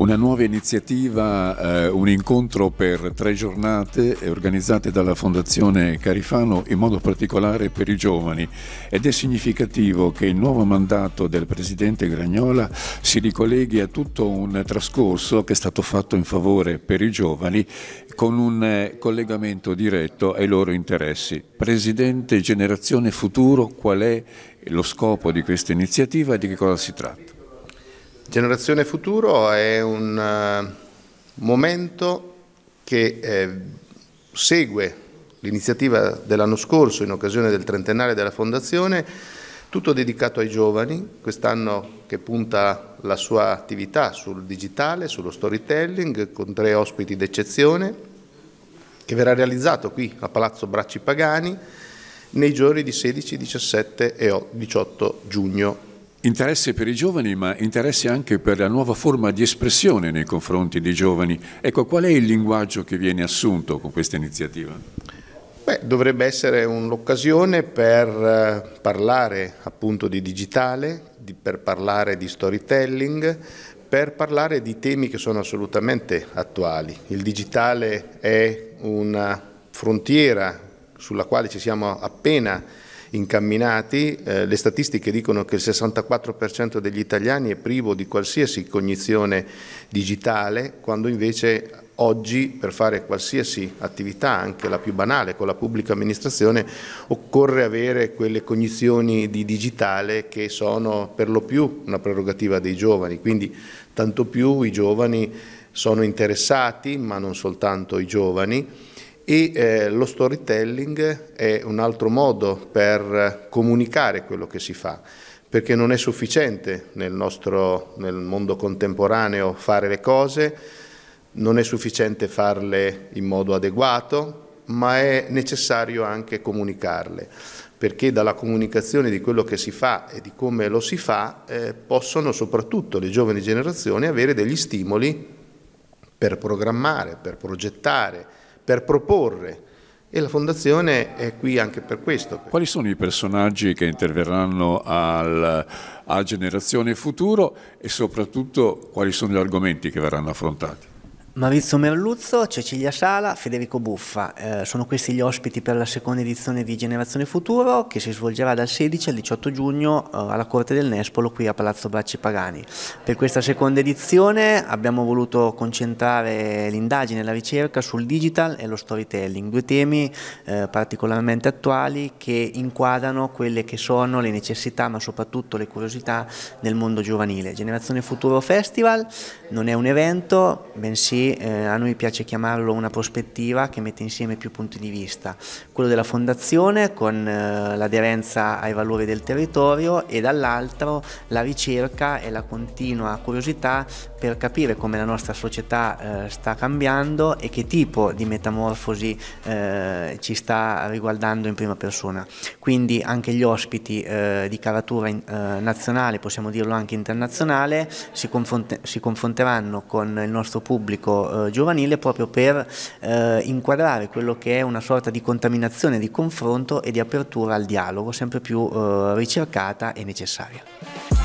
Una nuova iniziativa, eh, un incontro per tre giornate eh, organizzate dalla Fondazione Carifano in modo particolare per i giovani ed è significativo che il nuovo mandato del Presidente Gragnola si ricolleghi a tutto un trascorso che è stato fatto in favore per i giovani con un eh, collegamento diretto ai loro interessi. Presidente Generazione Futuro, qual è lo scopo di questa iniziativa e di che cosa si tratta? Generazione Futuro è un eh, momento che eh, segue l'iniziativa dell'anno scorso in occasione del trentennale della Fondazione, tutto dedicato ai giovani, quest'anno che punta la sua attività sul digitale, sullo storytelling, con tre ospiti d'eccezione, che verrà realizzato qui a Palazzo Bracci Pagani nei giorni di 16, 17 e 18 giugno interesse per i giovani ma interesse anche per la nuova forma di espressione nei confronti dei giovani. Ecco, qual è il linguaggio che viene assunto con questa iniziativa? Beh, dovrebbe essere un'occasione per eh, parlare appunto di digitale, di, per parlare di storytelling, per parlare di temi che sono assolutamente attuali. Il digitale è una frontiera sulla quale ci siamo appena incamminati, eh, le statistiche dicono che il 64% degli italiani è privo di qualsiasi cognizione digitale, quando invece oggi per fare qualsiasi attività, anche la più banale con la pubblica amministrazione, occorre avere quelle cognizioni di digitale che sono per lo più una prerogativa dei giovani, quindi tanto più i giovani sono interessati, ma non soltanto i giovani, e eh, lo storytelling è un altro modo per comunicare quello che si fa, perché non è sufficiente nel, nostro, nel mondo contemporaneo fare le cose, non è sufficiente farle in modo adeguato, ma è necessario anche comunicarle, perché dalla comunicazione di quello che si fa e di come lo si fa eh, possono soprattutto le giovani generazioni avere degli stimoli per programmare, per progettare, per proporre e la fondazione è qui anche per questo. Quali sono i personaggi che interverranno al, a Generazione Futuro e soprattutto quali sono gli argomenti che verranno affrontati? Maurizio Merluzzo, Cecilia Sala, Federico Buffa, eh, sono questi gli ospiti per la seconda edizione di Generazione Futuro che si svolgerà dal 16 al 18 giugno eh, alla Corte del Nespolo qui a Palazzo Bracci Pagani. Per questa seconda edizione abbiamo voluto concentrare l'indagine e la ricerca sul digital e lo storytelling, due temi eh, particolarmente attuali che inquadrano quelle che sono le necessità ma soprattutto le curiosità nel mondo giovanile. Generazione Futuro Festival non è un evento, bensì eh, a noi piace chiamarlo una prospettiva che mette insieme più punti di vista, quello della fondazione con eh, l'aderenza ai valori del territorio e dall'altro la ricerca e la continua curiosità per capire come la nostra società eh, sta cambiando e che tipo di metamorfosi eh, ci sta riguardando in prima persona. Quindi anche gli ospiti eh, di caratura in, eh, nazionale, possiamo dirlo anche internazionale, si, confronte si confronteranno con il nostro pubblico pubblico eh, giovanile proprio per eh, inquadrare quello che è una sorta di contaminazione, di confronto e di apertura al dialogo sempre più eh, ricercata e necessaria.